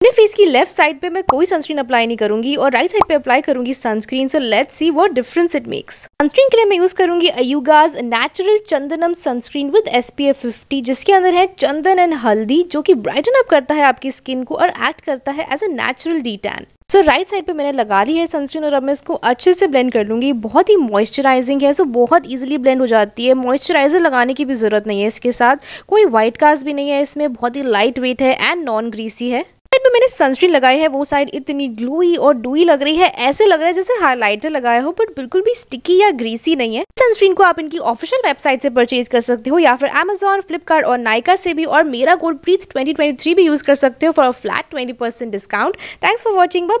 अपने फेस की left side पे मैं कोई सनस्क्रीन अप्लाई नहीं करूंगी और राइट साइड पे अप्लाई करूंगी sunscreen so let's see what difference it makes sunscreen के लिए मैं यूज करूंगी अयुगाज natural Chandanam sunscreen with SPF 50 जिसके अंदर है चंदन एंड हल्दी जो कि ब्राइटन अप करता है आपकी स्किन को और एक्ट करता है एज ए नेचुरल डी सो राइट साइड पे मैंने लगा ली है सनस्क्रीन और अब मैं इसको अच्छे से ब्लेंड कर लूंगी बहुत ही मॉइस्चराइजिंग है सो so बहुत इजीली ब्लेंड हो जाती है मॉइस्चराइजर लगाने की भी ज़रूरत नहीं है इसके साथ कोई व्हाइट कास्ट भी नहीं है इसमें बहुत ही लाइट वेट है एंड नॉन ग्रीसी है मैंने सनस्क्रीन लगाई है वो साइड इतनी ग्लूई और डूई लग रही है ऐसे लग रहा है जैसे हाईलाइटर लगाया हो बट बिल्कुल भी स्टिकी या ग्रीसी नहीं है सनस्क्रीन को आप इनकी ऑफिशियल वेबसाइट से परचेज कर सकते हो या फिर अमेजोन फ्लिपकार्ट और नाइका से भी और मेरा गोल्ड प्रीथ ट्वेंटी भी यूज कर सकते हो for flat twenty discount thanks for watching bye